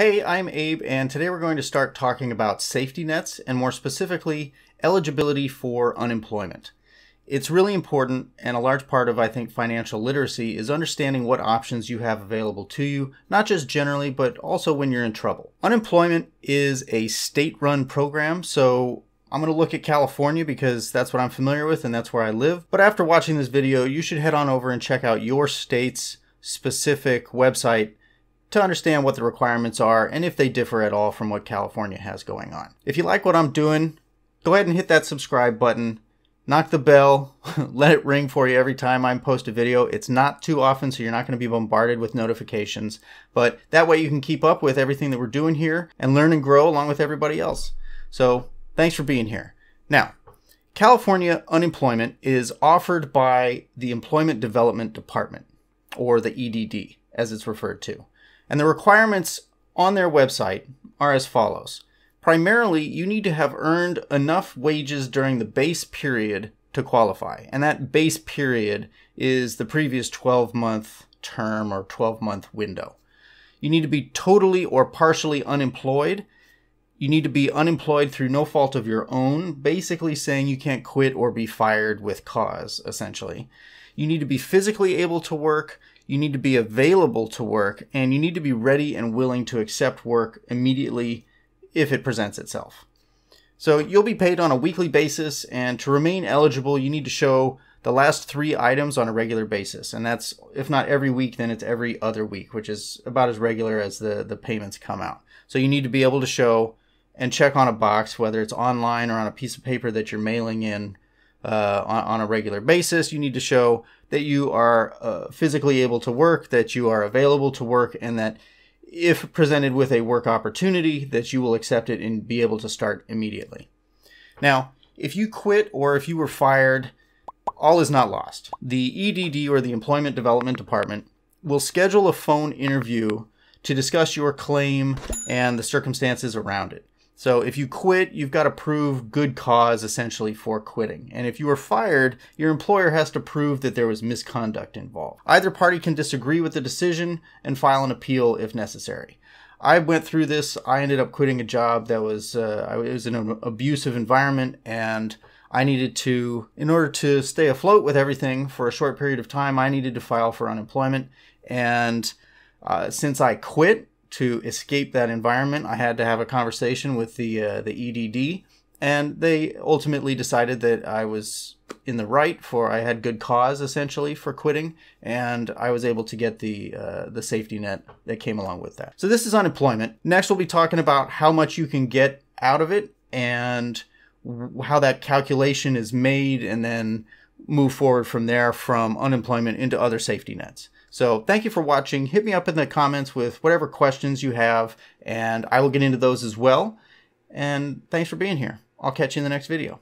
Hey, I'm Abe, and today we're going to start talking about safety nets and more specifically, eligibility for unemployment. It's really important, and a large part of, I think, financial literacy is understanding what options you have available to you, not just generally, but also when you're in trouble. Unemployment is a state run program, so I'm going to look at California because that's what I'm familiar with and that's where I live. But after watching this video, you should head on over and check out your state's specific website to understand what the requirements are and if they differ at all from what California has going on. If you like what I'm doing, go ahead and hit that subscribe button. Knock the bell, let it ring for you every time I post a video. It's not too often, so you're not going to be bombarded with notifications, but that way you can keep up with everything that we're doing here and learn and grow along with everybody else. So thanks for being here. Now, California unemployment is offered by the Employment Development Department, or the EDD, as it's referred to. And the requirements on their website are as follows. Primarily, you need to have earned enough wages during the base period to qualify. And that base period is the previous 12 month term or 12 month window. You need to be totally or partially unemployed. You need to be unemployed through no fault of your own, basically saying you can't quit or be fired with cause, essentially. You need to be physically able to work you need to be available to work, and you need to be ready and willing to accept work immediately if it presents itself. So you'll be paid on a weekly basis, and to remain eligible, you need to show the last three items on a regular basis. And that's, if not every week, then it's every other week, which is about as regular as the, the payments come out. So you need to be able to show and check on a box, whether it's online or on a piece of paper that you're mailing in, uh, on, on, a regular basis. You need to show that you are uh, physically able to work, that you are available to work, and that if presented with a work opportunity, that you will accept it and be able to start immediately. Now, if you quit or if you were fired, all is not lost. The EDD or the Employment Development Department will schedule a phone interview to discuss your claim and the circumstances around it. So if you quit, you've got to prove good cause essentially for quitting. And if you are fired, your employer has to prove that there was misconduct involved. Either party can disagree with the decision and file an appeal if necessary. I went through this. I ended up quitting a job that was uh, it was in an abusive environment, and I needed to, in order to stay afloat with everything for a short period of time, I needed to file for unemployment. And uh, since I quit, to escape that environment, I had to have a conversation with the uh, the EDD, and they ultimately decided that I was in the right for I had good cause essentially for quitting, and I was able to get the uh, the safety net that came along with that. So this is unemployment. Next, we'll be talking about how much you can get out of it and how that calculation is made, and then move forward from there from unemployment into other safety nets. So thank you for watching. Hit me up in the comments with whatever questions you have, and I will get into those as well. And thanks for being here. I'll catch you in the next video.